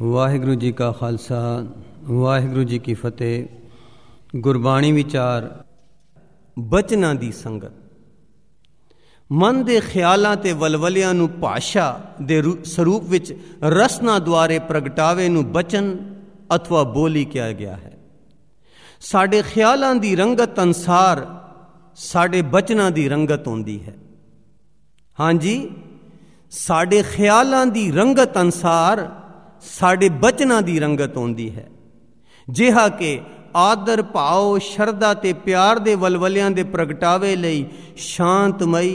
ਵਾਹਿਗੁਰੂ ਜੀ ਕਾ ਖਾਲਸਾ ਵਾਹਿਗੁਰੂ ਜੀ ਕੀ ਫਤਿਹ ਗੁਰਬਾਣੀ ਵਿਚਾਰ ਬਚਨਾਂ ਦੀ ਸੰਗਤ ਮਨ ਦੇ ਖਿਆਲਾਂ ਤੇ ਵਲਵਲਿਆਂ ਨੂੰ ਭਾਸ਼ਾ ਦੇ ਸਰੂਪ ਵਿੱਚ ਰਸਨਾ ਦੁਆਰੇ ਪ੍ਰਗਟਾਵੇ ਨੂੰ ਬਚਨ ਅਥਵਾ ਬੋਲੀ ਕਿਹਾ ਗਿਆ ਹੈ ਸਾਡੇ ਖਿਆਲਾਂ ਦੀ ਰੰਗਤ ਅਨਸਾਰ ਸਾਡੇ ਬਚਨਾਂ ਦੀ ਰੰਗਤ ਹੁੰਦੀ ਹੈ ਹਾਂਜੀ ਸਾਡੇ ਖਿਆਲਾਂ ਦੀ ਰੰਗਤ ਅਨਸਾਰ ਸਾਡੇ ਬਚਨਾਂ ਦੀ ਰੰਗਤ ਆਉਂਦੀ ਹੈ ਜਿਹਾ ਕਿ ਆਦਰ ਭਾਉ ਸ਼ਰਧਾ ਤੇ ਪਿਆਰ ਦੇ ਵਲਵਲਿਆਂ ਦੇ ਪ੍ਰਗਟਾਵੇ ਲਈ ਸ਼ਾਂਤਮਈ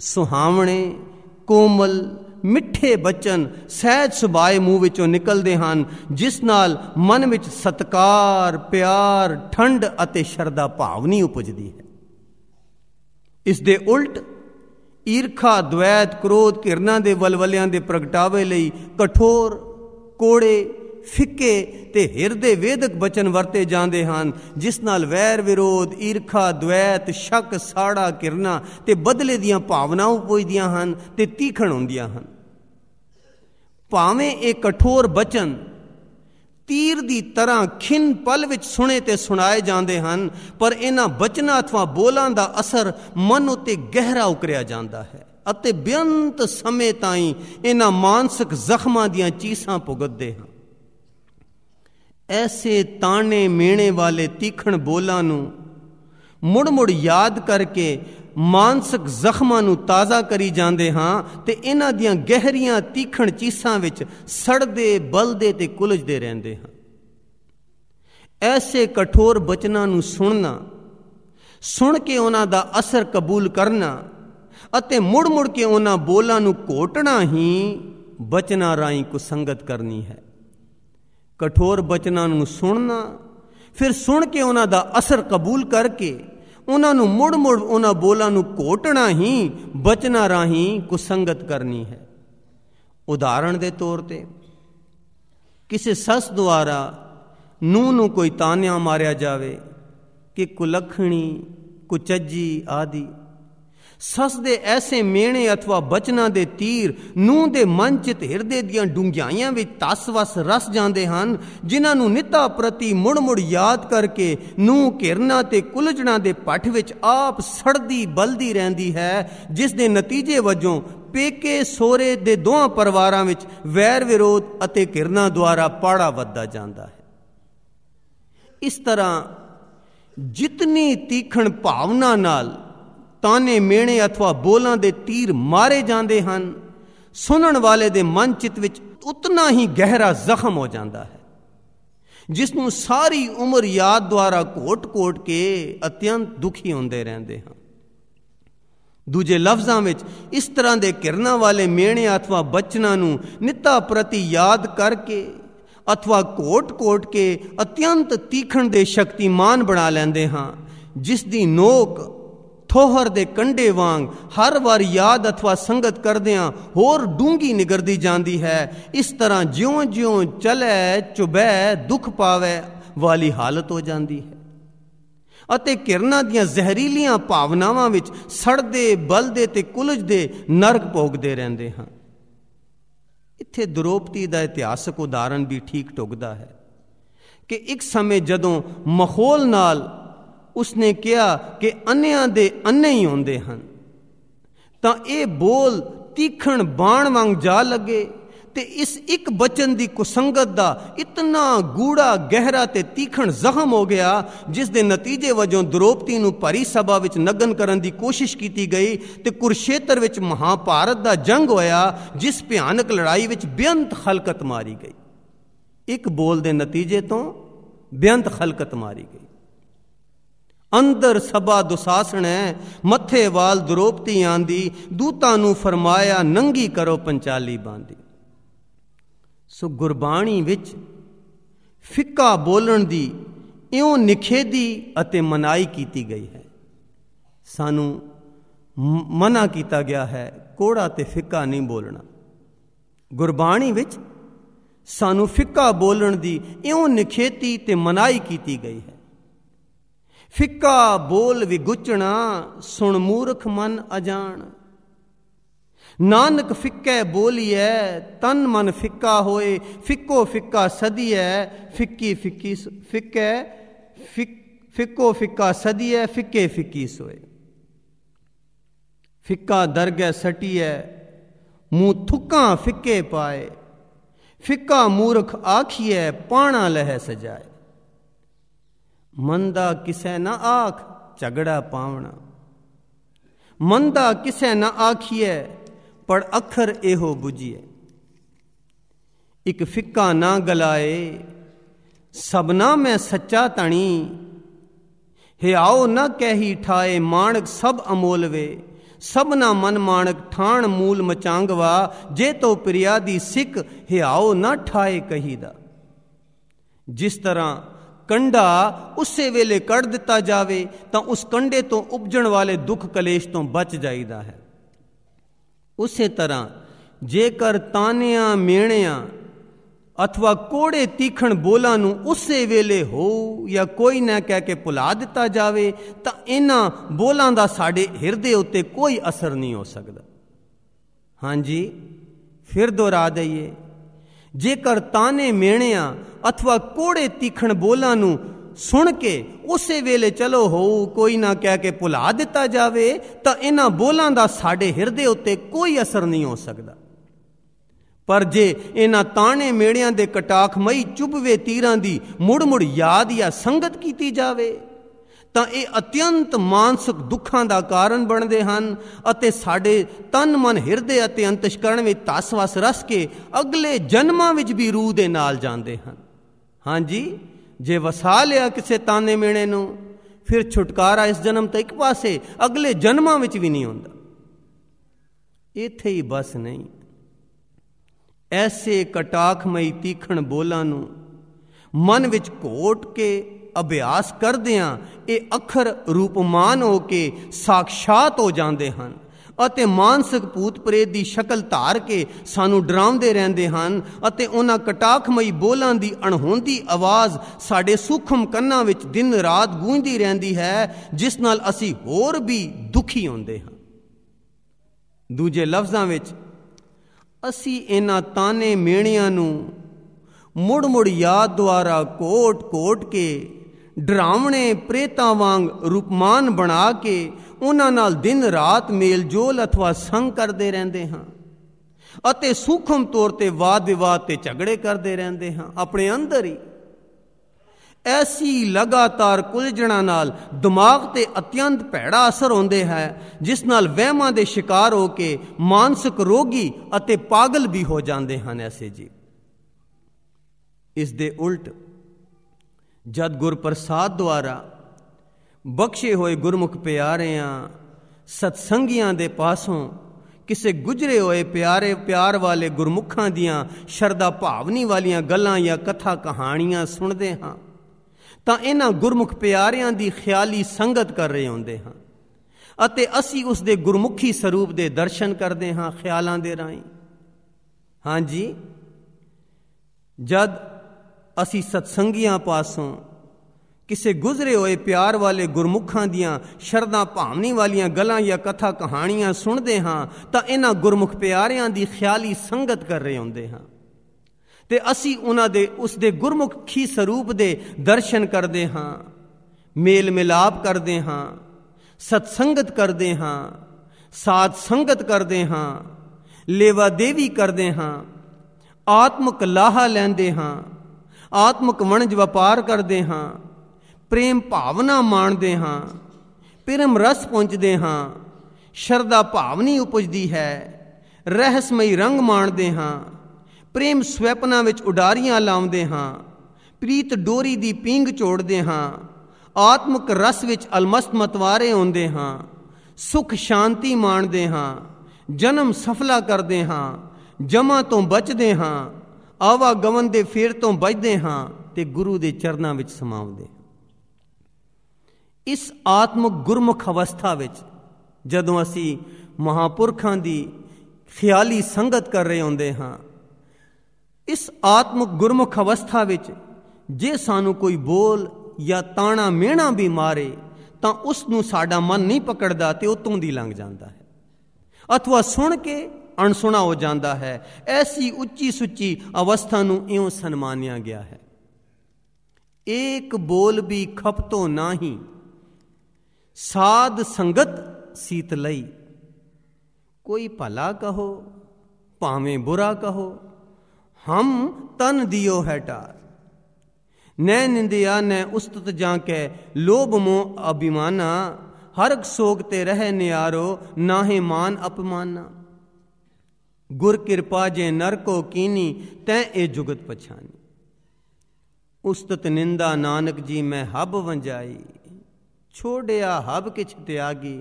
ਸੁਹਾਵਣੇ ਕੋਮਲ ਮਿੱਠੇ ਬਚਨ ਸਹਿਜ ਸੁਭਾਏ ਮੂੰਹ ਵਿੱਚੋਂ ਨਿਕਲਦੇ ਹਨ ਜਿਸ ਨਾਲ ਮਨ ਵਿੱਚ ਸਤਕਾਰ ਪਿਆਰ ਠੰਡ ਅਤੇ ਸ਼ਰਧਾ ਭਾਵਨੀ ਉਪਜਦੀ ਹੈ ਇਸ ਦੇ ਉਲਟ ਈਰਖਾ ਦੁਐਤ ਕ੍ਰੋਧ ਘਿਰਨਾ ਦੇ ਵਲਵਲਿਆਂ ਦੇ ਪ੍ਰਗਟਾਵੇ ਲਈ ਕਠੋਰ ਕੋੜੇ ਫਿੱਕੇ ਤੇ ਹਿਰਦੇ ਵੇਦਕ ਬਚਨ ਵਰਤੇ ਜਾਂਦੇ ਹਨ ਜਿਸ ਨਾਲ ਵੈਰ ਵਿਰੋਧ ਈਰਖਾ ਦ્વੈਤ ਸ਼ੱਕ ਸਾੜਾ ਕਿਰਨਾ ਤੇ ਬਦਲੇ ਦੀਆਂ ਭਾਵਨਾਵਾਂ ਪੁੱਜਦੀਆਂ ਹਨ ਤੇ ਤੀਖਣ ਹੁੰਦੀਆਂ ਹਨ ਭਾਵੇਂ ਇਹ ਕਠੋਰ ਬਚਨ ਤੀਰ ਦੀ ਤਰ੍ਹਾਂ ਖਿੰਨ ਪਲ ਵਿੱਚ ਸੁਣੇ ਤੇ ਸੁਣਾਏ ਜਾਂਦੇ ਹਨ ਪਰ ਇਹਨਾਂ ਬਚਨਾਂ ਅਥਵਾ ਬੋਲਾਂ ਦਾ ਅਸਰ ਮਨ ਉਤੇ ਗਹਿਰਾ ਉਕਰਿਆ ਜਾਂਦਾ ਹੈ ਅਤੇ ਬੇਅੰਤ ਸਮੇਂ ਤਾਈਂ ਇਹਨਾਂ ਮਾਨਸਿਕ ਜ਼ਖਮਾਂ ਦੀਆਂ ਚੀਸਾਂ ਭੁਗਤਦੇ ਹਾਂ ਐਸੇ ਤਾਣੇ ਮੇਣੇ ਵਾਲੇ ਤੀਖਣ ਬੋਲਾਂ ਨੂੰ ਮੁੜ-ਮੁੜ ਯਾਦ ਕਰਕੇ ਮਾਨਸਿਕ ਜ਼ਖਮਾਂ ਨੂੰ ਤਾਜ਼ਾ ਕਰੀ ਜਾਂਦੇ ਹਾਂ ਤੇ ਇਹਨਾਂ ਦੀਆਂ ਗਹਿਰੀਆਂ ਤੀਖਣ ਚੀਸਾਂ ਵਿੱਚ ਸੜਦੇ ਬਲਦੇ ਤੇ ਕੁਲਜਦੇ ਰਹਿੰਦੇ ਹਾਂ ਐਸੇ ਕਠੋਰ ਬਚਨਾਂ ਨੂੰ ਸੁਣਨਾ ਸੁਣ ਕੇ ਉਹਨਾਂ ਦਾ ਅਸਰ ਕਬੂਲ ਕਰਨਾ ਅਤੇ ਮੁੜ ਮੁੜ ਕੇ ਉਹਨਾਂ ਬੋਲਾਂ ਨੂੰ ਘੋਟਣਾ ਹੀ ਬਚਨਾਂ ਰਾਹੀਂ ਸੰਗਤ ਕਰਨੀ ਹੈ ਕਠੋਰ ਬਚਨਾਂ ਨੂੰ ਸੁਣਨਾ ਫਿਰ ਸੁਣ ਕੇ ਉਹਨਾਂ ਦਾ ਅਸਰ ਕਬੂਲ ਕਰਕੇ ਉਹਨਾਂ ਨੂੰ ਮੁੜ ਮੁੜ ਉਹਨਾਂ ਬੋਲਾਂ ਨੂੰ ਘੋਟਣਾ ਹੀ ਬਚਨਾਂ ਰਾਹੀਂ ਕੁਸੰਗਤ ਕਰਨੀ ਹੈ ਉਦਾਹਰਣ ਦੇ ਤੌਰ ਤੇ ਕਿਸੇ ਸੱਸ ਦੁਆਰਾ ਨੂੰ ਨੂੰ ਕੋਈ ਤਾਨਿਆ ਮਾਰਿਆ ਜਾਵੇ ਕਿ ਕੁਲਖਣੀ ਕੁਚੱਜੀ ਆਦੀ ਸਸ ਦੇ ਐਸੇ ਮੇਣੇ ਅਥਵਾ ਬਚਨਾਂ ਦੇ ਤੀਰ ਨੂੰ ਦੇ ਮਨ ਚਿਤ ਹਿਰਦੇ ਦੀਆਂ ਡੂੰਘਾਈਆਂ ਵਿੱਚ ਤਸਵਸ ਰਸ ਜਾਂਦੇ ਹਨ ਜਿਨ੍ਹਾਂ ਨੂੰ ਨਿਤਾ ਪ੍ਰਤੀ ਮੁੜ-ਮੁੜ ਯਾਦ ਕਰਕੇ ਨੂੰ ਘਿਰਨਾ ਤੇ ਕੁਲਜਣਾ ਦੇ ਪੱਠ ਵਿੱਚ ਆਪ ਸੜਦੀ ਬਲਦੀ ਰਹਿੰਦੀ ਹੈ ਜਿਸ ਦੇ ਨਤੀਜੇ ਵਜੋਂ ਪੇਕੇ ਸੋਰੇ ਦੇ ਦੋਹਾਂ ਪਰਿਵਾਰਾਂ ਵਿੱਚ ਵੈਰ ਵਿਰੋਧ ਅਤੇ ਘਿਰਨਾ ਦੁਆਰਾ ਪਾੜਾ ਵੱਧਦਾ ਜਾਂਦਾ ਹੈ ਇਸ ਤਰ੍ਹਾਂ ਜਿਤਨੀ ਤੀਖਣ ਭਾਵਨਾ ਨਾਲ ਤਾਨੇ ਮੇਣੇ ਅਥਵਾ ਬੋਲਾਂ ਦੇ ਤੀਰ ਮਾਰੇ ਜਾਂਦੇ ਹਨ ਸੁਣਨ ਵਾਲੇ ਦੇ ਮਨ ਚਿਤ ਵਿੱਚ ਉਤਨਾ ਹੀ ਗਹਿਰਾ ਜ਼ਖਮ ਹੋ ਜਾਂਦਾ ਹੈ ਜਿਸ ਨੂੰ ਸਾਰੀ ਉਮਰ ਯਾਦ ਦੁਆਰਾ ਕੋਟ-ਕੋਟ ਕੇ ਅਤਿਅੰਤ ਦੁਖੀ ਹੁੰਦੇ ਰਹਿੰਦੇ ਹਨ ਦੂਜੇ ਲਫ਼ਜ਼ਾਂ ਵਿੱਚ ਇਸ ਤਰ੍ਹਾਂ ਦੇ ਕਿਰਨਾਂ ਵਾਲੇ ਮੇਣੇ ਅਥਵਾ ਬਚਨਾਂ ਨੂੰ ਨਿੱਤਾ ਪ੍ਰਤੀ ਯਾਦ ਕਰਕੇ ਅਥਵਾ ਕੋਟ-ਕੋਟ ਕੇ ਅਤਿਅੰਤ ਤੀਖਣ ਦੇ ਸ਼ਕਤੀਮਾਨ ਬਣਾ ਲੈਂਦੇ ਹਾਂ ਜਿਸ ਦੀ ਨੋਕ ਥੋਹਰ ਦੇ ਕੰਡੇ ਵਾਂਗ ਹਰ ਵਾਰ ਯਾਦ ਅਥਵਾ ਸੰਗਤ ਕਰਦਿਆਂ ਹੋਰ ਡੂੰਗੀ ਨਿਗਰਦੀ ਜਾਂਦੀ ਹੈ ਇਸ ਤਰ੍ਹਾਂ ਜਿਉਂ-ਜਿਉਂ ਚਲੇ ਚੁਬੈ ਦੁੱਖ ਪਾਵੇ ਵਾਲੀ ਹਾਲਤ ਹੋ ਜਾਂਦੀ ਹੈ ਅਤੇ ਕਿਰਨਾਂ ਦੀਆਂ ਜ਼ਹਿਰੀਲੀਆਂ ਭਾਵਨਾਵਾਂ ਵਿੱਚ ਸੜਦੇ ਬਲਦੇ ਤੇ ਕੁਲਜਦੇ ਨਰਕ ਭੋਗਦੇ ਰਹਿੰਦੇ ਹਾਂ ਇੱਥੇ ਦਰੋਪਤੀ ਦਾ ਇਤਿਹਾਸਕ ਉਦਾਹਰਣ ਵੀ ਠੀਕ ਟੁਕਦਾ ਹੈ ਕਿ ਇੱਕ ਸਮੇਂ ਜਦੋਂ ਮਖੌਲ ਨਾਲ ਉਸਨੇ ਕਿਹਾ ਕਿ ਅੰਨਿਆਂ ਦੇ ਅੰਨੇ ਹੀ ਹੁੰਦੇ ਹਨ ਤਾਂ ਇਹ ਬੋਲ ਤੀਖਣ ਬਾਣ ਵਾਂਗ ਜਾ ਲੱਗੇ ਤੇ ਇਸ ਇੱਕ ਬਚਨ ਦੀ ਕੁਸੰਗਤ ਦਾ ਇਤਨਾ ਗੂੜਾ ਗਹਿਰਾ ਤੇ ਤੀਖਣ ਜ਼ਖਮ ਹੋ ਗਿਆ ਜਿਸ ਦੇ ਨਤੀਜੇ ਵਜੋਂ ਦ੍ਰੋਪਦੀ ਨੂੰ ਭਰੀ ਸਭਾ ਵਿੱਚ ਨਗਨ ਕਰਨ ਦੀ ਕੋਸ਼ਿਸ਼ ਕੀਤੀ ਗਈ ਤੇ ਕੁਰਸ਼ੇਤਰ ਵਿੱਚ ਮਹਾਭਾਰਤ ਦਾ ਜੰਗ ਹੋਇਆ ਜਿਸ ਭਿਆਨਕ ਲੜਾਈ ਵਿੱਚ ਬੇਅੰਤ ਖਲਕਤ ਮਾਰੀ ਗਈ ਇੱਕ ਬੋਲ ਦੇ ਨਤੀਜੇ ਤੋਂ ਬੇਅੰਤ ਖਲਕਤ ਮਾਰੀ ਗਈ ਅੰਦਰ ਸਭਾ ਦੁਸਾਸਣੈ ਮੱਥੇ ਵਾਲ ਦਰੋਪਤੀ ਆਂਦੀ ਦੂਤਾਂ ਨੂੰ ਫਰਮਾਇਆ ਨੰਗੀ ਕਰੋ ਪੰਚਾਲੀ ਬਾਂਦੀ ਸੋ ਗੁਰਬਾਣੀ ਵਿੱਚ ਫਿੱਕਾ ਬੋਲਣ ਦੀ ਇਉਂ ਨਿਖੇਦੀ ਅਤੇ ਮਨਾਈ ਕੀਤੀ ਗਈ ਹੈ ਸਾਨੂੰ ਮਨਾ ਕੀਤਾ ਗਿਆ ਹੈ ਕੋੜਾ ਤੇ ਫਿੱਕਾ ਨਹੀਂ ਬੋਲਣਾ ਗੁਰਬਾਣੀ ਵਿੱਚ ਸਾਨੂੰ ਫਿੱਕਾ ਬੋਲਣ ਦੀ ਇਉਂ ਨਿਖੇਤੀ ਤੇ ਮਨਾਈ ਕੀਤੀ ਗਈ ਹੈ ਫਿੱਕਾ ਬੋਲ ਵਿਗੁਚਣਾ ਸੁਣ ਮੂਰਖ ਮਨ ਅਜਾਣ ਨਾਨਕ ਫਿੱਕੈ ਬੋਲੀਐ ਤਨ ਮਨ ਫਿੱਕਾ ਹੋਏ ਫਿੱਕੋ ਫਿੱਕਾ ਸਦੀਐ ਫਿੱਕੀ ਫਿੱਕੀ ਫਿੱਕੇ ਫਿੱਕੋ ਫਿੱਕਾ ਸਦੀਐ ਫਿੱਕੇ ਫਿੱਕੀ ਸੋਏ ਫਿੱਕਾ ਦਰਗਹਿ ਸਟੀਐ ਮੂੰ ਥੁੱਕਾਂ ਫਿੱਕੇ ਪਾਏ ਫਿੱਕਾ ਮੂਰਖ ਆਖੀਐ ਪਾਣਾ ਲਹਿ ਸਜਾਏ ਮੰਦਾ ਕਿਸੈ ਨਾ ਆਖ ਝਗੜਾ ਪਾਵਣਾ ਮੰਦਾ ਕਿਸੈ ਨਾ ਆਖੀਐ ਪਰ ਅਖਰ ਇਹੋ 부ਝੀਐ ਇਕ ਫਿੱਕਾ ਨਾ ਗਲਾਏ ਸਬਨਾ ਮੈਂ ਸੱਚਾ ਤਣੀ ਹਿਆਓ ਨਾ ਕਹੀ ਠਾਏ ਮਾਣਕ ਸਭ ਵੇ ਸਬਨਾ ਮਨ ਮਾਣਕ ਠਾਣ ਮੂਲ ਮਚਾਂਗਵਾ ਜੇ ਤੋ ਪ੍ਰਿਆ ਦੀ ਸਿੱਖ ਹਿਆਓ ਨਾ ਠਾਏ ਕਹੀਦਾ ਜਿਸ ਤਰ੍ਹਾਂ ਕੰਡਾ ਉਸੇ ਵੇਲੇ ਕੱਢ ਦਿੱਤਾ ਜਾਵੇ ਤਾਂ ਉਸ ਕੰਡੇ ਤੋਂ ਉਪਜਣ ਵਾਲੇ ਦੁੱਖ ਕਲੇਸ਼ ਤੋਂ ਬਚ ਜਾਈਦਾ ਹੈ ਉਸੇ ਤਰ੍ਹਾਂ ਜੇਕਰ ਤਾਨਿਆਂ ਮੇਣਿਆਂ ਅਥਵਾ ਕੋੜੇ ਤੀਖਣ ਬੋਲਾਂ ਨੂੰ ਉਸੇ ਵੇਲੇ ਹੋ ਜਾਂ ਕੋਈ ਨਾ ਕਹਿ ਕੇ ਭੁਲਾ ਦਿੱਤਾ ਜਾਵੇ ਤਾਂ ਇਹਨਾਂ ਬੋਲਾਂ ਦਾ ਸਾਡੇ ਹਿਰਦੇ ਉੱਤੇ ਕੋਈ ਅਸਰ ਨਹੀਂ ਹੋ ਸਕਦਾ ਹਾਂਜੀ ਫਿਰ ਦੁਹਰਾ ਦਈਏ ਜੇਕਰ ਤਾਨੇ ਮੇਣਿਆ ਅਥਵਾ ਕੋੜੇ ਤੀਖਣ ਬੋਲਾਂ ਨੂੰ ਸੁਣ ਕੇ ਉਸੇ ਵੇਲੇ ਚਲੋ ਹੋ ਕੋਈ ਨਾ ਕਹਿ ਕੇ ਭੁਲਾ ਦਿੱਤਾ ਜਾਵੇ ਤਾਂ ਇਹਨਾਂ ਬੋਲਾਂ ਦਾ ਸਾਡੇ ਹਿਰਦੇ ਉੱਤੇ ਕੋਈ ਅਸਰ ਨਹੀਂ ਹੋ ਸਕਦਾ ਪਰ ਜੇ ਇਹਨਾਂ ਤਾਣੇ ਮੇੜਿਆਂ ਦੇ ਕਟਾਕਮਈ ਚੁਬਵੇ ਤੀਰਾਂ ਦੀ ਮੁੜ ਮੁੜ ਯਾਦ ਜਾਂ ਸੰਗਤ ਕੀਤੀ ਜਾਵੇ ਤਾਂ ਇਹ ਅਤਿਅੰਤ ਮਾਨਸਿਕ ਦੁੱਖਾਂ ਦਾ ਕਾਰਨ ਬਣਦੇ ਹਨ ਅਤੇ ਸਾਡੇ ਤਨ ਮਨ ਹਿਰਦੇ ਅਤੇ ਅੰਤਸ਼ਕਰਣ ਵਿੱਚ ਤਸਵਸ ਰਸ ਕੇ ਅਗਲੇ ਜਨਮਾਂ ਵਿੱਚ ਵੀ ਰੂਹ ਦੇ ਨਾਲ ਜਾਂਦੇ ਹਨ ਹਾਂਜੀ ਜੇ ਵਸਾ ਲਿਆ ਕਿਸੇ ਤਾਨੇ ਮੇਣੇ ਨੂੰ ਫਿਰ ਛੁਟਕਾਰਾ ਇਸ ਜਨਮ ਤੱਕ ਇੱਕ ਪਾਸੇ ਅਗਲੇ ਜਨਮਾਂ ਵਿੱਚ ਵੀ ਨਹੀਂ ਹੁੰਦਾ ਇੱਥੇ ਹੀ ਬਸ ਨਹੀਂ ਐਸੇ ਕਟਾਖਮਈ ਤੀਖਣ ਬੋਲਾਂ ਨੂੰ ਮਨ ਵਿੱਚ ਘੋਟ ਕੇ ਅਭਿਆਸ ਕਰਦੇ ਹਾਂ ਇਹ ਅੱਖਰ ਰੂਪਮਾਨ ਹੋ ਕੇ ਸਾਖਸ਼ਾਤ ਹੋ ਜਾਂਦੇ ਹਨ ਅਤੇ ਮਾਨਸਿਕ ਭੂਤ ਪ੍ਰੇਤ ਦੀ ਸ਼ਕਲ ਧਾਰ ਕੇ ਸਾਨੂੰ ਡਰਾਉਂਦੇ ਰਹਿੰਦੇ ਹਨ ਅਤੇ ਉਹਨਾਂ ਕਟਾਖਮਈ ਬੋਲਾਂ ਦੀ ਅਣਹੋਂਦੀ ਆਵਾਜ਼ ਸਾਡੇ ਸੂਖਮ ਕੰਨਾਂ ਵਿੱਚ ਦਿਨ ਰਾਤ ਗੂੰਜਦੀ ਰਹਿੰਦੀ ਹੈ ਜਿਸ ਨਾਲ ਅਸੀਂ ਹੋਰ ਵੀ ਦੁਖੀ ਹੁੰਦੇ ਹਾਂ ਦੂਜੇ ਲਫ਼ਜ਼ਾਂ ਵਿੱਚ ਅਸੀਂ ਇਹਨਾਂ ਤਾਨੇ ਮੇਣੀਆਂ ਨੂੰ ਮੁੜ ਮੁੜ ਯਾਦ ਦੁਆਰਾ ਕੋਟ-ਕੋਟ ਕੇ ਡਰਾਵਣੇ ਪ੍ਰੇਤਾਂ ਵਾਂਗ ਰੂਪਮਾਨ ਬਣਾ ਕੇ ਉਹਨਾਂ ਨਾਲ ਦਿਨ ਰਾਤ ਮੇਲਜੋਲ ਅਥਵਾ ਸੰਗ ਕਰਦੇ ਰਹਿੰਦੇ ਹਾਂ ਅਤੇ ਸੂਖਮ ਤੌਰ ਤੇ ਵਾਦ ਵਿਵਾਦ ਤੇ ਝਗੜੇ ਕਰਦੇ ਰਹਿੰਦੇ ਹਾਂ ਆਪਣੇ ਅੰਦਰ ਹੀ ਐਸੀ ਲਗਾਤਾਰ ਕੁਲਝਣਾ ਨਾਲ ਦਿਮਾਗ ਤੇ ਅਤਿਅੰਤ ਭੈੜਾ ਅਸਰ ਹੁੰਦੇ ਹੈ ਜਿਸ ਨਾਲ ਵਹਿਮਾਂ ਦੇ ਸ਼ਿਕਾਰ ਹੋ ਕੇ ਮਾਨਸਿਕ ਰੋਗੀ ਅਤੇ ਪਾਗਲ ਵੀ ਹੋ ਜਾਂਦੇ ਹਨ ਐਸੇ ਜੀ ਇਸ ਦੇ ਉਲਟ ਜਦ ਗੁਰ ਪ੍ਰਸਾਦ ਦੁਆਰਾ ਬਖਸ਼ੇ ਹੋਏ ਗੁਰਮੁਖ ਪਿਆਰੇ ਆ ਸਤਸੰਗੀਆਂ ਦੇ ਪਾਸੋਂ ਕਿਸੇ ਗੁਜਰੇ ਹੋਏ ਪਿਆਰੇ ਪਿਆਰ ਵਾਲੇ ਗੁਰਮੁਖਾਂ ਦੀਆਂ ਸ਼ਰਦਾ ਭਾਵਨੀ ਵਾਲੀਆਂ ਗੱਲਾਂ ਜਾਂ ਕਥਾ ਕਹਾਣੀਆਂ ਸੁਣਦੇ ਹਾਂ ਤਾਂ ਇਹਨਾਂ ਗੁਰਮੁਖ ਪਿਆਰਿਆਂ ਦੀ ਖਿਆਲੀ ਸੰਗਤ ਕਰ ਰਹੇ ਹੁੰਦੇ ਹਾਂ ਅਤੇ ਅਸੀਂ ਉਸ ਦੇ ਗੁਰਮੁਖੀ ਸਰੂਪ ਦੇ ਦਰਸ਼ਨ ਕਰਦੇ ਹਾਂ ਖਿਆਲਾਂ ਦੇ ਰਾਹੀਂ ਹਾਂਜੀ ਜਦ ਅਸੀਂ ਸਤਸੰਗੀਆਂ ਪਾਸੋਂ ਕਿਸੇ ਗੁਜ਼ਰੇ ਹੋਏ ਪਿਆਰ ਵਾਲੇ ਗੁਰਮੁਖਾਂ ਦੀਆਂ ਸ਼ਰਧਾ ਭਾਵਨੀ ਵਾਲੀਆਂ ਗੱਲਾਂ ਜਾਂ ਕਥਾ ਕਹਾਣੀਆਂ ਸੁਣਦੇ ਹਾਂ ਤਾਂ ਇਹਨਾਂ ਗੁਰਮੁਖ ਪਿਆਰਿਆਂ ਦੀ ਖਿਆਲੀ ਸੰਗਤ ਕਰ ਰਹੇ ਹੁੰਦੇ ਹਾਂ ਤੇ ਅਸੀਂ ਉਹਨਾਂ ਦੇ ਉਸ ਦੇ ਗੁਰਮੁਖੀ ਸਰੂਪ ਦੇ ਦਰਸ਼ਨ ਕਰਦੇ ਹਾਂ ਮੇਲ ਮਿਲਾਪ ਕਰਦੇ ਹਾਂ ਸਤ ਸੰਗਤ ਕਰਦੇ ਹਾਂ ਸਾਥ ਸੰਗਤ ਕਰਦੇ ਹਾਂ ਲੇਵਾ ਦੇਵੀ ਕਰਦੇ ਹਾਂ ਆਤਮਕ ਲਾਹਾ ਲੈਂਦੇ ਹਾਂ ਆਤਮਕ ਵਣਜ ਵਪਾਰ ਕਰਦੇ ਹਾਂ ਪ੍ਰੇਮ ਭਾਵਨਾ ਮਾਣਦੇ ਹਾਂ ਪ੍ਰੇਮ ਰਸ ਪਹੁੰਚਦੇ ਹਾਂ ਸ਼ਰਧਾ ਭਾਵਨੀ ਉਪਜਦੀ ਹੈ ਰਹਸਮਈ ਰੰਗ ਮਾਣਦੇ ਹਾਂ ਪ੍ਰੇਮ ਸਵੈਪਨਾ ਵਿੱਚ ਉਡਾਰੀਆਂ ਲਾਉਂਦੇ ਹਾਂ ਪ੍ਰੀਤ ਡੋਰੀ ਦੀ ਪਿੰਗ ਛੋੜਦੇ ਹਾਂ ਆਤਮਿਕ ਰਸ ਵਿੱਚ ਅਲਮਸਤ ਮਤਵਾਰੇ ਹੁੰਦੇ ਹਾਂ ਸੁਖ ਸ਼ਾਂਤੀ ਮਾਣਦੇ ਹਾਂ ਜਨਮ ਸਫਲਾ ਕਰਦੇ ਹਾਂ ਜਮਾ ਤੋਂ ਬਚਦੇ ਹਾਂ ਆਵਾਗਮਨ ਦੇ ਫੇਰ ਤੋਂ ਵੱਜਦੇ ਹਾਂ ਤੇ ਗੁਰੂ ਦੇ ਚਰਨਾਂ ਵਿੱਚ ਸਮਾਉਂਦੇ ਇਸ ਆਤਮਿਕ ਗੁਰਮੁਖ ਅਵਸਥਾ ਵਿੱਚ ਜਦੋਂ ਅਸੀਂ ਮਹਾਪੁਰਖਾਂ ਦੀ ਖਿਆਲੀ ਸੰਗਤ ਕਰ ਰਹੇ ਹੁੰਦੇ ਹਾਂ ਇਸ ਆਤਮਿਕ ਗੁਰਮੁਖ ਅਵਸਥਾ ਵਿੱਚ ਜੇ ਸਾਨੂੰ ਕੋਈ ਬੋਲ ਜਾਂ ਤਾਣਾ ਮਿਹਣਾ ਵੀ ਮਾਰੇ ਤਾਂ ਉਸ ਨੂੰ ਸਾਡਾ ਮਨ ਨਹੀਂ ਪਕੜਦਾ ਤੇ ਉਤੋਂ ਦੀ ਲੰਘ ਜਾਂਦਾ ਹੈ ਅਥਵਾ ਸੁਣ ਕੇ ਅਣਸੁਣਾ ਹੋ ਜਾਂਦਾ ਹੈ ਐਸੀ ਉੱਚੀ ਸੁੱਚੀ ਅਵਸਥਾ ਨੂੰ ਇਉਂ ਸਨਮਾਨਿਆ ਗਿਆ ਹੈ ਇੱਕ ਬੋਲ ਵੀ ਖਪਤੋ ਨਹੀਂ ਸਾਧ ਸੰਗਤ ਸੀਤ ਲਈ ਕੋਈ ਭਲਾ ਕਹੋ ਭਾਵੇਂ ਬੁਰਾ ਕਹੋ ਹਮ ਤਨ ਦਿਓ ਹੈ ਟਾਰ ਨੈ ਨਿੰਦਿਆ ਨੈ ਉਸਤਤ ਜਾਂ ਕੈ ਲੋਭ ਮੋ ਅਭਿਮਾਨਾ ਹਰਕ ਸੋਗ ਤੇ ਰਹੇ ਨਿਆਰੋ ਨਾਹੇ ਮਾਨ ਅਪਮਾਨਾ ਗੁਰ ਕਿਰਪਾ ਜੇ ਨਰ ਕੋ ਕੀਨੀ ਤੈ ਇਹ ਜੁਗਤ ਪਛਾਨੀ ਉਸਤਤ ਨਿੰਦਾ ਨਾਨਕ ਜੀ ਮੈਂ ਹੱਬ ਵੰਜਾਈ ਛੋੜਿਆ ਹੱਬ ਕਿਛ ਤਿਆਗੀ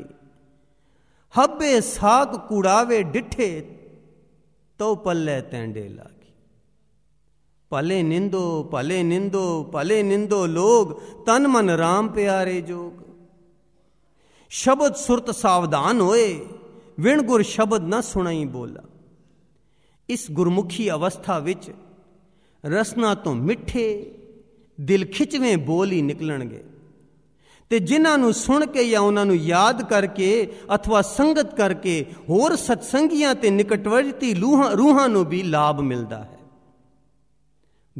ਹੱਬੇ ਸਾਕ ਕੂੜਾਵੇ ਡਿਠੇ ਤਉ ਪੱਲੇ ਤੈਂਡੇ ਲਾਗੀ ਭਲੇ ਨਿੰਦੋ ਭਲੇ ਨਿੰਦੋ ਭਲੇ ਨਿੰਦੋ ਲੋਗ ਤਨ ਮਨ RAM ਪਿਆਰੇ ਜੋਗ ਸ਼ਬਦ ਸੁਰਤ ਸਾਵਧਾਨ ਹੋਏ ਵਿਣ ਗੁਰ ਸ਼ਬਦ ਨਾ ਸੁਣਾਈ ਬੋਲਾ ਇਸ ਗੁਰਮੁਖੀ ਅਵਸਥਾ ਵਿੱਚ ਰਸਨਾ ਤੋਂ ਮਿੱਠੇ ਦਿਲ ਖਿਚਵੇਂ ਬੋਲ ਹੀ ਨਿਕਲਣਗੇ ਤੇ ਜਿਨ੍ਹਾਂ ਨੂੰ ਸੁਣ ਕੇ ਜਾਂ ਉਹਨਾਂ ਨੂੰ ਯਾਦ ਕਰਕੇ अथवा ਸੰਗਤ ਕਰਕੇ ਹੋਰ ਸਤਸੰਗੀਆਂ ਤੇ ਨਿਕਟਵਰਤੀ ਰੂਹਾਂ ਨੂੰ ਵੀ ਲਾਭ ਮਿਲਦਾ ਹੈ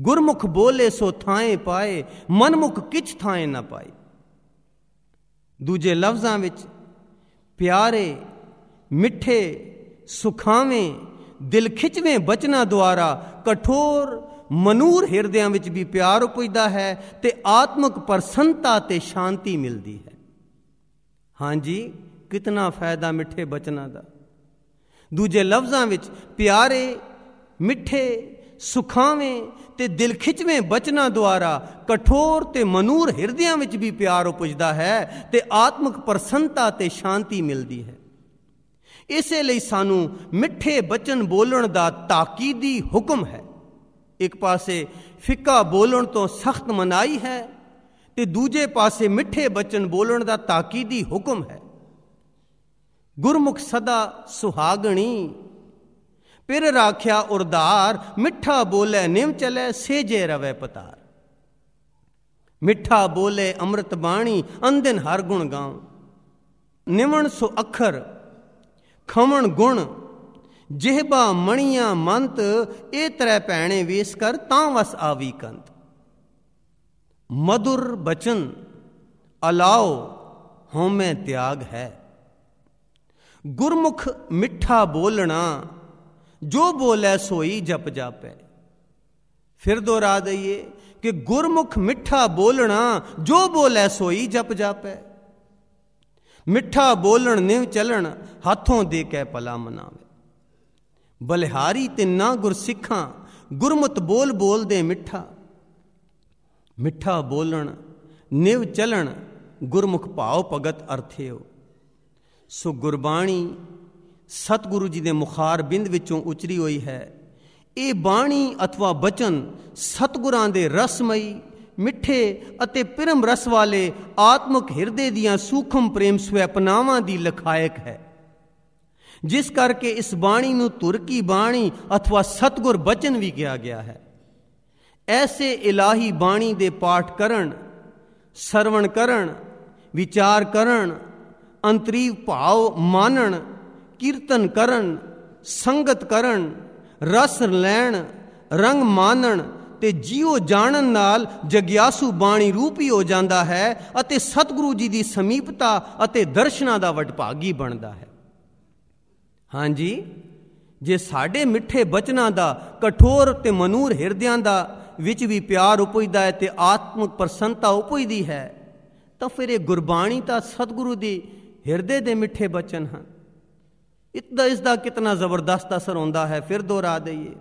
ਗੁਰਮੁਖ ਬੋਲੇ ਸੋ ਥਾਏ ਪਾਏ ਮਨਮੁਖ ਕਿਛ ਥਾਏ ਨਾ ਪਾਏ ਦੂਜੇ ਲਫ਼ਜ਼ਾਂ ਵਿੱਚ ਪਿਆਰੇ ਮਿੱਠੇ ਸੁਖਾਵੇਂ ਦਿਲ ਖਿੱਚਵੇਂ ਬਚਨਾਂ ਦੁਆਰਾ ਕਠੋਰ ਮਨੂਰ ਹਿਰਦਿਆਂ ਵਿੱਚ ਵੀ ਪਿਆਰ ਉਪਜਦਾ ਹੈ ਤੇ ਆਤਮਿਕ ਪ੍ਰਸੰਤਾ ਤੇ ਸ਼ਾਂਤੀ ਮਿਲਦੀ ਹੈ ਹਾਂਜੀ ਕਿਤਨਾ ਫਾਇਦਾ ਮਿੱਠੇ ਬਚਨਾਂ ਦਾ ਦੂਜੇ ਲਫ਼ਜ਼ਾਂ ਵਿੱਚ ਪਿਆਰੇ ਮਿੱਠੇ ਸੁਖਾਵੇਂ ਤੇ ਦਿਲ ਖਿੱਚਵੇਂ ਬਚਨਾਂ ਦੁਆਰਾ ਕਠੋਰ ਤੇ ਮਨੂਰ ਹਿਰਦਿਆਂ ਵਿੱਚ ਵੀ ਪਿਆਰ ਉਪਜਦਾ ਹੈ ਤੇ ਆਤਮਿਕ ਪ੍ਰਸੰਤਾ ਤੇ ਸ਼ਾਂਤੀ ਮਿਲਦੀ ਹੈ ਇਸੇ ਲਈ ਸਾਨੂੰ ਮਿੱਠੇ ਬਚਨ ਬੋਲਣ ਦਾ ਤਾਕੀਦੀ ਹੁਕਮ ਹੈ ਇੱਕ ਪਾਸੇ ਫਿੱਕਾ ਬੋਲਣ ਤੋਂ ਸਖਤ ਮਨਾਈ ਹੈ ਤੇ ਦੂਜੇ ਪਾਸੇ ਮਿੱਠੇ ਬਚਨ ਬੋਲਣ ਦਾ ਤਾਕੀਦੀ ਹੁਕਮ ਹੈ ਗੁਰਮੁਖ ਸਦਾ ਸੁਹਾਗਣੀ ਪਿਰ ਰਾਖਿਆ ਉਰਦਾਰ ਮਿੱਠਾ ਬੋਲੇ ਨਿਮ ਚਲੇ ਸੇਜੇ ਰਵੇ ਪਤਾਰ ਮਿੱਠਾ ਬੋਲੇ ਅੰਮ੍ਰਿਤ ਬਾਣੀ ਅੰਦਨ ਹਰ ਗੁਣ ਗਾਉ ਨਿਵਣ ਸੋ ਅਖਰ ਖਵਣ ਗੁਣ ਜਿਹਬਾ ਮਣੀਆਂ ਮੰਤ ਇਹ ਤਰੈ ਭੈਣੇ ਵੇਸ ਕਰ ਤਾਂ ਵਸ ਆਵੀ ਕੰਤ ਮధుਰ ਬਚਨ ਅਲਾਓ ਹਉਮੈ ਤਿਆਗ ਹੈ ਗੁਰਮੁਖ ਮਿੱਠਾ ਬੋਲਣਾ ਜੋ ਬੋਲੇ ਸੋਈ ਜਪ ਜਾਪੈ ਫਿਰ ਦੁਹਰਾ ਦਈਏ ਕਿ ਗੁਰਮੁਖ ਮਿੱਠਾ ਬੋਲਣਾ ਜੋ ਬੋਲੇ ਸੋਈ ਜਪ ਜਾਪੈ ਮਿੱਠਾ ਬੋਲਣ ਨਿਵ ਚਲਣ ਹੱਥੋਂ ਦੇ ਕੇ ਪਲਾ ਮਨਾਵੇ ਬਲਿਹਾਰੀ ਤੇ ਨਾ ਗੁਰਸਿੱਖਾਂ ਗੁਰਮਤ ਬੋਲ ਬੋਲਦੇ ਮਿੱਠਾ ਮਿੱਠਾ ਬੋਲਣ ਨਿਵ ਚਲਣ ਗੁਰਮੁਖ ਭਾਉ ਭਗਤ ਅਰਥਿਓ ਸੋ ਗੁਰਬਾਣੀ ਸਤਿਗੁਰੂ ਜੀ ਦੇ ਮੁਖਾਰ ਬਿੰਦ ਵਿੱਚੋਂ ਉਚਰੀ ਹੋਈ ਹੈ ਇਹ ਬਾਣੀ ਅਥਵਾ ਬਚਨ ਸਤਿਗੁਰਾਂ ਦੇ ਰਸਮਈ ਮਿੱਠੇ ਅਤੇ ਪਰਮ ਰਸ ਵਾਲੇ ਆਤਮਿਕ ਹਿਰਦੇ ਦੀਆਂ ਸੂਖਮ ਪ੍ਰੇਮ ਸੁਪਨਾਵਾਂ ਦੀ ਲਖਾਇਕ ਹੈ ਜਿਸ ਕਰਕੇ ਇਸ ਬਾਣੀ ਨੂੰ ਤੁਰਕੀ ਬਾਣੀ ਅਥਵਾ ਸਤਗੁਰ ਬਚਨ ਵੀ ਕਿਹਾ ਗਿਆ ਹੈ ਐਸੇ ਇਲਾਹੀ ਬਾਣੀ ਦੇ ਪਾਠ ਕਰਨ ਸਰਵਣ ਕਰਨ ਵਿਚਾਰ ਕਰਨ ਅੰਤਰੀ ਭਾਵ ਮਾਨਣ ਕੀਰਤਨ ਕਰਨ ਸੰਗਤ ਕਰਨ ਰਸ ਲੈਣ ਰੰਗ ਮਾਨਣ ਤੇ ਜੀਉ ਜਾਣਨ ਨਾਲ ਜਗਿਆਸੂ ਬਾਣੀ ਰੂਪੀ ਹੋ ਜਾਂਦਾ ਹੈ ਅਤੇ ਸਤਿਗੁਰੂ ਜੀ ਦੀ ਸਮੀਪਤਾ ਅਤੇ ਦਰਸ਼ਨਾਂ ਦਾ ਵਡਭਾਗੀ ਬਣਦਾ ਹੈ ਹਾਂਜੀ ਜੇ ਸਾਡੇ ਮਿੱਠੇ ਬਚਨਾਂ ਦਾ ਕਠੋਰ ਤੇ ਮਨੂਰ ਹਿਰਦਿਆਂ ਦਾ ਵਿੱਚ ਵੀ ਪਿਆਰ ਉਪਜਦਾ ਹੈ ਤੇ ਆਤਮਿਕ ਪ੍ਰਸੰਤਾ ਉਪਜਦੀ ਹੈ ਤਾਂ ਫਿਰ ਇਹ ਗੁਰਬਾਣੀ ਤਾਂ ਸਤਿਗੁਰੂ ਦੀ ਹਿਰਦੇ ਦੇ ਮਿੱਠੇ ਬਚਨ ਹਨ ਇਤਦਾ ਇਸ ਦਾ ਕਿਤਨਾ ਜ਼ਬਰਦਸਤ ਅਸਰ ਹੁੰਦਾ ਹੈ ਫਿਰ ਦੁਹਰਾ ਦਈਏ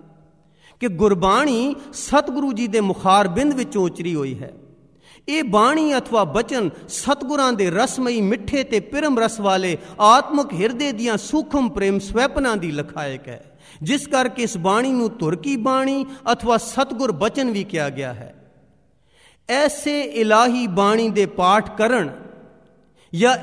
ਕਿ ਗੁਰਬਾਣੀ ਸਤਿਗੁਰੂ ਜੀ ਦੇ ਮੁਖਾਰਬਿੰਦ ਵਿੱਚੋਂ ਉਚਰੀ ਹੋਈ ਹੈ ਇਹ ਬਾਣੀ ਅਥਵਾ ਬਚਨ ਸਤਗੁਰਾਂ ਦੇ ਰਸਮਈ ਮਿੱਠੇ ਤੇ ਪਰਮ ਰਸ ਵਾਲੇ ਆਤਮਿਕ ਹਿਰਦੇ ਦੀਆਂ ਸੂਖਮ ਪ੍ਰੇਮ ਸਵੈਪਨਾ ਦੀ ਲਖਾਇਕ ਹੈ ਜਿਸ ਕਰਕੇ ਇਸ ਬਾਣੀ ਨੂੰ ਤੁਰਕੀ ਬਾਣੀ ਅਥਵਾ ਸਤਗੁਰ ਬਚਨ ਵੀ ਕਿਹਾ ਗਿਆ ਹੈ ਐਸੇ ਇਲਾਹੀ ਬਾਣੀ ਦੇ ਪਾਠ ਕਰਨ ਜਾਂ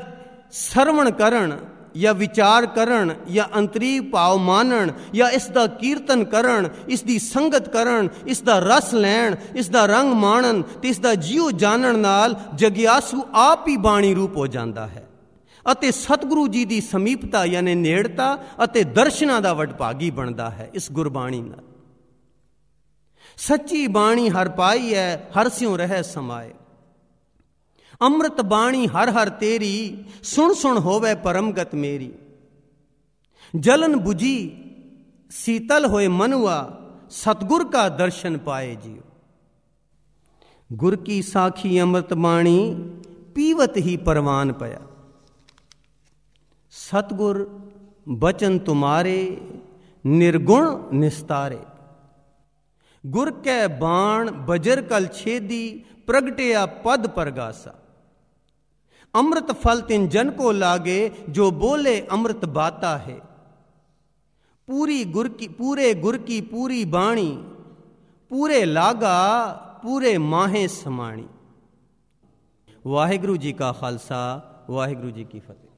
ਸਰਵਣ ਕਰਨ ਜਾਂ ਵਿਚਾਰ ਕਰਨ ਜਾਂ ਅੰਤਰੀ ਭਾਵ ਮਾਨਣ ਜਾਂ ਇਸ ਦਾ ਕੀਰਤਨ ਕਰਨ ਇਸ ਦੀ ਸੰਗਤ ਕਰਨ ਇਸ ਦਾ ਰਸ ਲੈਣ ਇਸ ਦਾ ਰੰਗ ਮਾਣਨ ਤੇ ਇਸ ਦਾ ਜੀਉ ਜਾਣਨ ਨਾਲ ਜਗਿਆਸੂ ਆਪ ਹੀ ਬਾਣੀ ਰੂਪ ਹੋ ਜਾਂਦਾ ਹੈ ਅਤੇ ਸਤਿਗੁਰੂ ਜੀ ਦੀ ਸਮੀਪਤਾ ਯਾਨੀ ਨੇੜਤਾ ਅਤੇ ਦਰਸ਼ਨਾਂ ਦਾ ਵਡਭਾਗੀ ਬਣਦਾ ਹੈ ਇਸ ਗੁਰਬਾਣੀ ਨਾਲ ਸੱਚੀ ਬਾਣੀ ਹਰ ਪਾਈ ਹੈ ਹਰ ਸਿਉ ਰਹੇ ਸਮਾਏ ਅੰਮ੍ਰਿਤ ਬਾਣੀ ਹਰ ਹਰ ਤੇਰੀ ਸੁਣ ਸੁਣ ਹੋਵੇ ਪਰਮਗਤ ਮੇਰੀ ਜਲਨ 부ਜੀ ਸੀਤਲ ਹੋਏ ਮਨੁਆ ਸਤਗੁਰ ਕਾ ਦਰਸ਼ਨ ਪਾਏ ਜੀਉ ਗੁਰ ਕੀ ਸਾਖੀ ਅੰਮ੍ਰਿਤ ਬਾਣੀ ਪੀਵਤ ਹੀ ਪਰਵਾਨ ਪਿਆ ਸਤਗੁਰ ਬਚਨ ਤੁਮਾਰੇ ਨਿਰਗੁਣ ਨਿਸਤਾਰੇ ਗੁਰ ਕੈ ਬਾਣ ਬਜਰ ਕਲ ਛੇਦੀ ਪ੍ਰਗਟਿਆ ਪਦ ਪਰਗਾਸਾ अमृत फल तिन जन को लागे जो बोले अमृत बाता है पूरी गुर की पूरे गुर की पूरी बाणी पूरे लागा पूरे माहे समाणी वाहिगुरु जी का खालसा वाहेगुरु जी की फतेह